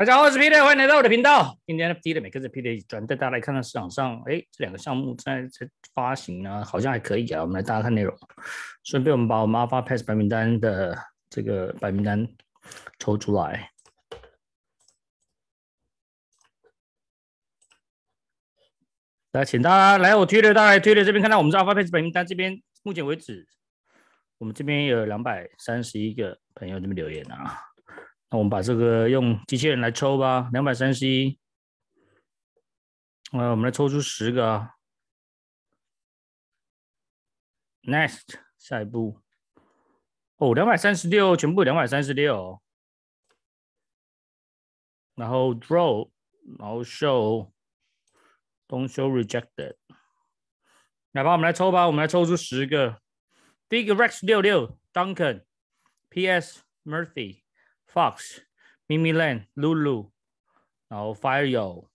大家好，我是 Peter，欢迎来到我的频道。今天 NFT 的每个的 Peter 转带大家来看看市场上，哎，这两个项目在在发行呢，好像还可以啊。我们来大家看内容，顺便我们把我们 Alpha Pass 白名单的这个白名单抽出来。来，请大家来我推的，大家推的这边看到我们是 Alpha Pass 白名单这边，目前为止，我们这边有两百三十一个朋友这边留言啊。那我们把这个用机器人来抽吧，两百三十一。那我们来抽出十个。啊。Next，下一步。哦，两百三十六，全部两百三十六。然后 Draw，然后 Show，Don't show rejected。来吧，我们来抽吧，我们来抽出十个。第一个 Rex 六六，Duncan，P.S. Murphy。Fox，Mimi l a n l u l u 然后 Fireo，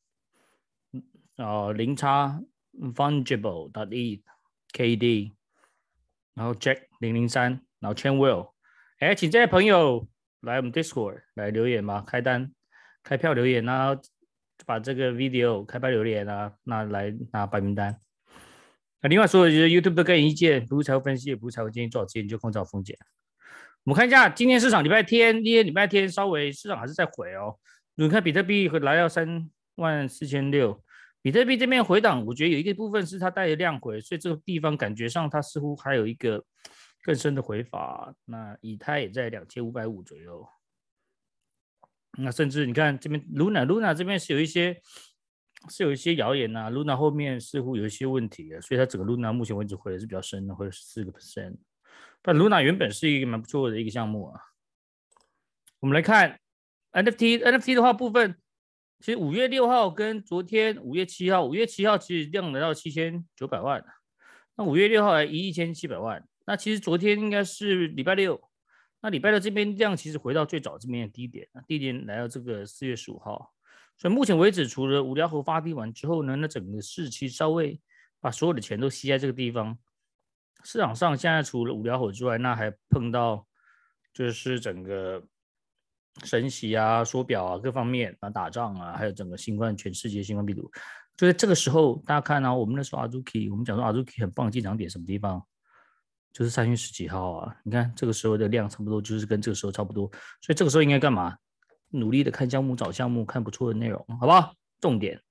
然后零叉 v u n g i a b l e dot e K D，然后 Jack 零零三，然后 c h e i n w i l l 哎，请这些朋友来我们 Discord 来留言吧，开单、开票留言，然后把这个 video 开票留言啊，那来拿白名单。那另外说，就是 YouTube 的个人意见，不是财务分析，不是财务建议，做好些你就制造风险。我们看一下今天市场，礼拜天，今天礼拜天稍微市场还是在回哦。你看比特币来到三万四千六，比特币这边回档，我觉得有一个部分是它带着量回，所以这个地方感觉上它似乎还有一个更深的回法。那以太也在两千五百五左右。那甚至你看这边 Luna，Luna 这边是有一些是有一些谣言呐，Luna 后面似乎有一些问题，所以它整个 Luna 目前为止回的是比较深的，回了四个 percent。那 n 娜原本是一个蛮不错的一个项目啊。我们来看 NFT NFT 的话部分，其实五月六号跟昨天五月七号，五月七号其实量来到七千九百万，那五月六号还一亿七百万。那其实昨天应该是礼拜六，那礼拜六这边量其实回到最早这边的低点，那低点来到这个四月十五号。所以目前为止，除了无聊和发低完之后呢，那整个市区稍微把所有的钱都吸在这个地方。市场上现在除了无聊火之外，那还碰到就是整个神起啊、说表啊各方面啊、打仗啊，还有整个新冠、全世界新冠病毒，就在这个时候，大家看啊，我们那时候阿朱 u k 我们讲说阿朱 u k 很棒，进场点什么地方？就是三月十几号啊。你看这个时候的量差不多，就是跟这个时候差不多，所以这个时候应该干嘛？努力的看项目、找项目、看不错的内容，好不好？重点。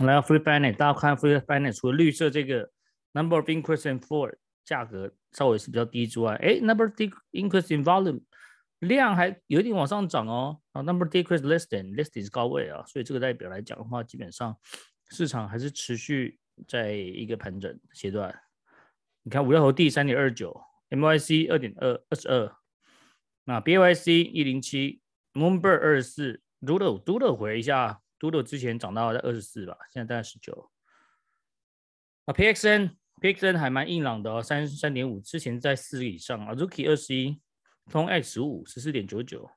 来，Free Finance，大家看 Free Finance，除了绿色这个。Number of increase i n four 价格稍微是比较低，之外，哎，number decrease in volume 量还有一点往上涨哦。啊 Number decrease less than list i 是高位啊，所以这个代表来讲的话，基本上市场还是持续在一个盘整阶段。你看五幺头 D 三点二九，MYC 二点二二十二，那 BYC 一零七，Moonber 二十四 d o o d l e d o o d l e 回一下 d o o d l e 之前涨到在二十四吧，现在大概十九。啊 PXN Pixon 还蛮硬朗的，三三点五，之前在四以上啊。Rookie 二十一，通 X 十五，十四点九九。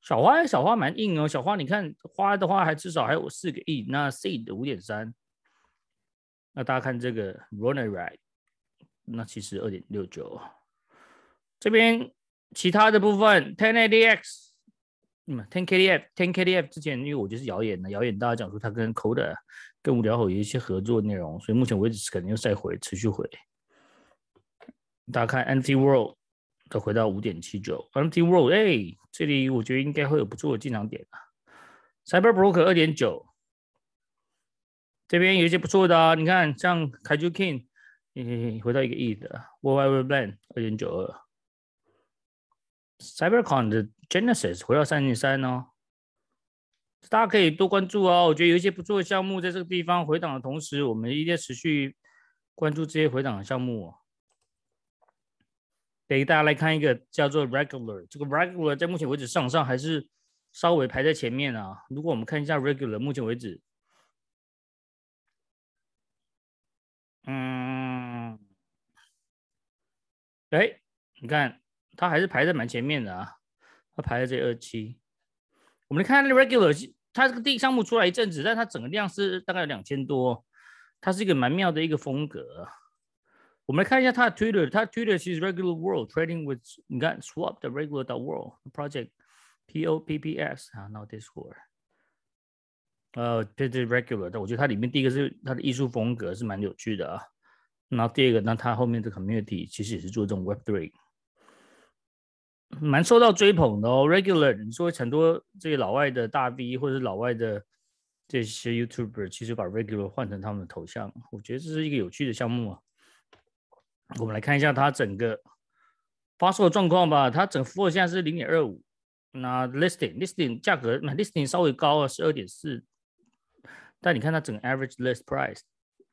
小花，小花蛮硬哦。小花，你看花的话还至少还有四个亿。那 Seed 五点三，那大家看这个 Runner Ride，那其实二点六九。这边其他的部分 t e n a d x t e n k d f t e n k d f 之前因为我就是谣言的，谣言大家讲说它跟 Coda。业务聊好，有一些合作内容，所以目前为止是肯定要再回，持续回。打开 n Empty World 的回到五点七九，Empty World 哎，这里我觉得应该会有不错的进场点啊。Cyber Broker 二点九，这边有一些不错的，啊，你看像 Kaiju King，你回到一个亿的。Worldwide Brand 二点九二，Cybercon 的 Genesis 回到三点三哦。大家可以多关注哦，我觉得有一些不错的项目在这个地方回档的同时，我们一定要持续关注这些回档的项目哦。给大家来看一个叫做 Regular，这个 Regular 在目前为止上涨还是稍微排在前面啊。如果我们看一下 Regular，目前为止，嗯，哎，你看它还是排在蛮前面的啊，它排在这二七。我们来看一下 Regular。它这个第一个项目出来一阵子，但它整个量是大概有两千多，它是一个蛮妙的一个风格。我们来看一下它的 Twitter，它 Twitter 是 Regular World Trading with Gun Swap 的 Regular World Project POPPS。啊，now this o r d 呃，这这 Regular，但我觉得它里面第一个是它的艺术风格是蛮有趣的啊，然后第二个，那它后面的 Community 其实也是做这种 w e b Three，蛮受到追捧的哦，Regular。你说很多这些老外的大 V 或者老外的这些 YouTuber，其实把 Regular 换成他们的头像，我觉得这是一个有趣的项目啊。我们来看一下它整个发售的状况吧。它整幅现在是零点二五，那 Listing Listing 价格 Listing 稍微高了十二点四，但你看它整个 Average List Price，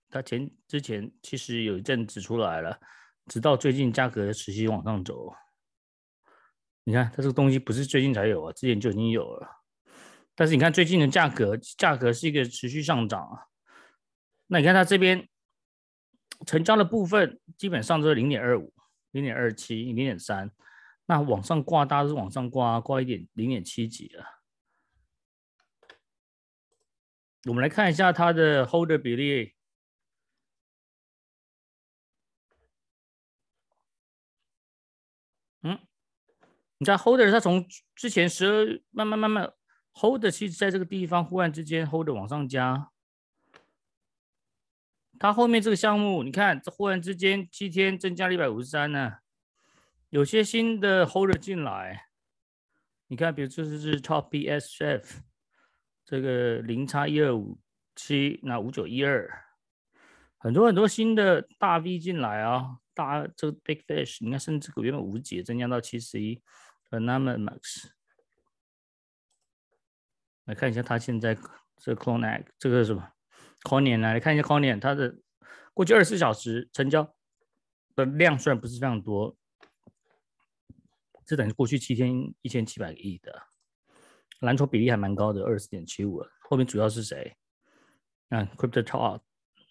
它前之前其实有一阵子出来了，直到最近价格持续往上走。你看它这个东西不是最近才有啊，之前就已经有了。但是你看最近的价格，价格是一个持续上涨啊。那你看它这边成交的部分基本上都是零点二五、零点二七、零点三，那往上挂家都是往上挂，挂一点零点七几啊。我们来看一下它的 holder 比例，嗯？加 hold e r 他从之前十二慢慢慢慢 hold e r 其实在这个地方忽然之间 hold e r 往上加。他后面这个项目，你看这忽然之间七天增加了百五十三呢，有些新的 hold e r 进来。你看，比如这是 top b s chef，这个零叉一二五七，那五九一二，很多很多新的大 V 进来啊，大这个 big fish，你看甚至个原本五几增加到七十一。u n n a m e Max，来看一下它现在这 Clone X 这个什么 Coin 来，看一下 Coin 它的过去二十四小时成交的量虽然不是非常多，这等于过去七天一千七百亿的蓝筹比例还蛮高的，二十四点七五。后面主要是谁？啊，Cryptotalk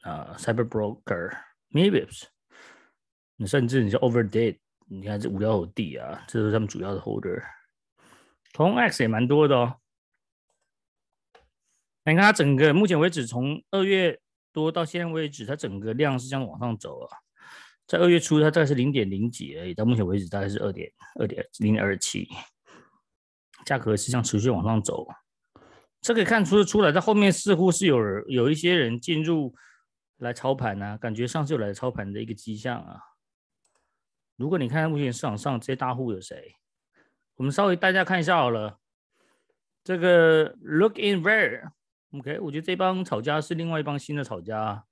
啊，Cyber b r o k e r m a y b p s 甚至你是 o v e r d i t e 你看这五聊有 d 啊，这是他们主要的 holder，同 x 也蛮多的哦。你看它整个目前为止，从二月多到现在为止，它整个量是这样往上走啊。在二月初，它大概是零点零几而已，到目前为止大概是二点二点零二七，价格是这样持续往上走。这可以看出出来，在后面似乎是有有一些人进入来操盘啊，感觉上次有来操盘的一个迹象啊。如果你看目前市场上这些大户有谁，我们稍微大家看一下好了。这个 Look In Where，OK，我觉得这帮炒家是另外一帮新的炒家。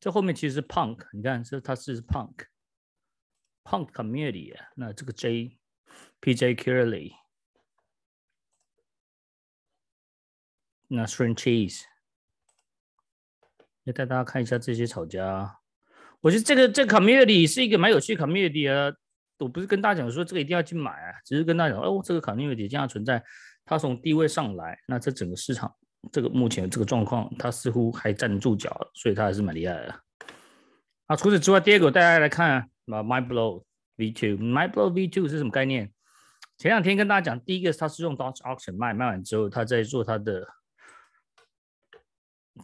这后面其实是 Punk，你看这它是 Punk，Punk c o m i u n e t y 那这个 J，P J Curley，那 String Cheese，来带大家看一下这些炒家。我觉得这个这 community 是一个蛮有趣 community 啊，我不是跟大家讲说这个一定要去买啊，只是跟大家讲哦，这个 community 这样存在，它从低位上来，那这整个市场这个目前这个状况，它似乎还站得住脚，所以它还是蛮厉害的。啊，除此之外，第二个带大家来看啊，My Blow V Two，My Blow V Two 是什么概念？前两天跟大家讲，第一个它是用 d o d g e Auction 卖，卖完之后它在做它的。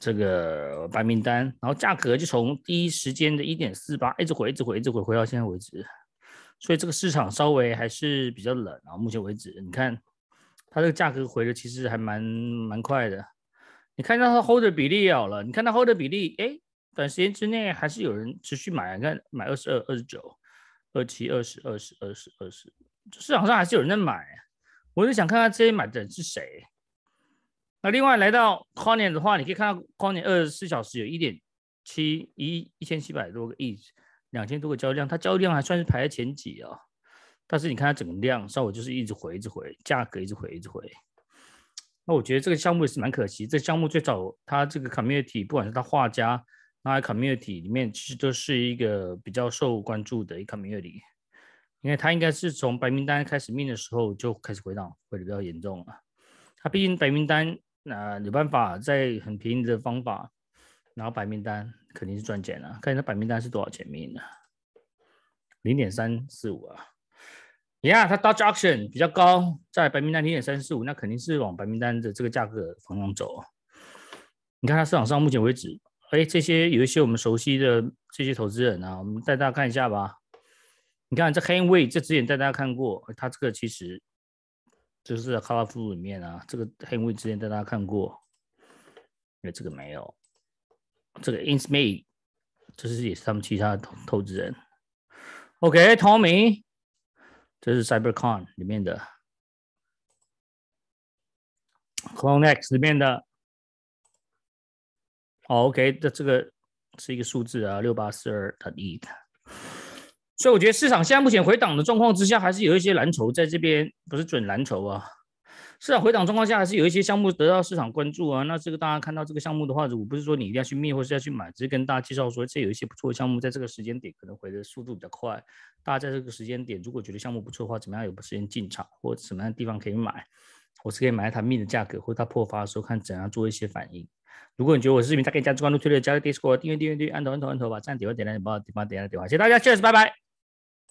这个白名单，然后价格就从第一时间的一点四八一直回，一直回，一直回，回到现在为止。所以这个市场稍微还是比较冷。然后目前为止，你看它这个价格回的其实还蛮蛮快的。你看到它 hold 的比例好了，你看它 hold 的比例，哎，短时间之内还是有人持续买。你看，买二十二、二十九、二七、二十二十、二十二十，市场上还是有人在买。我就想看看这些买的人是谁。那另外来到 Conan 的话，你可以看到 Conan 二十四小时有一点七一一千七百多个亿，两千多个交易量，它交易量还算是排在前几啊。但是你看它整个量，稍微就是一直回，一直回，价格一直回，一直回。那我觉得这个项目也是蛮可惜。这项目最早它这个 Community，不管是它画家，那 Community 里面其实都是一个比较受关注的一个 Community。因为它应该是从白名单开始命的时候就开始回档，回的比较严重啊。它毕竟白名单。那有办法在很便宜的方法，然后白名单肯定是赚钱了。看下白名单是多少钱名米呢？零点三四五啊你看它 Dutch Auction 比较高，在白名单零点三四五，那肯定是往白名单的这个价格方向走。你看它市场上目前为止，哎，这些有一些我们熟悉的这些投资人啊，我们带大家看一下吧。你看这 Handway，这之前带大家看过，它这个其实。就是在 Colorful 里面啊，这个 Henry 之前带大家看过，为这个没有，这个 Insme，这是也是他们其他投投资人，OK，Tommy，这是 Cybercon 里面的 c l o n e x 里面的，好，OK，这这个是一个数字啊，六八四二点一。所以我觉得市场现在目前回档的状况之下，还是有一些蓝筹在这边，不是准蓝筹啊。市场回档状况下，还是有一些项目得到市场关注啊。那这个大家看到这个项目的话，我不是说你一定要去灭或者要去买，只是跟大家介绍说，这有一些不错的项目，在这个时间点可能回的速度比较快。大家在这个时间点，如果觉得项目不错的话，怎么样有时间进场，或什么样的地方可以买，我是可以买一它命的价格，或它破发的时候，看怎样做一些反应。如果你觉得我的视频，大家可以加关注、推推、加个 Discord、订阅、订阅、订阅、按头、按头、按头，把赞点完、点赞，点完、点完、点亮、点亮。谢谢大家，r s 拜拜。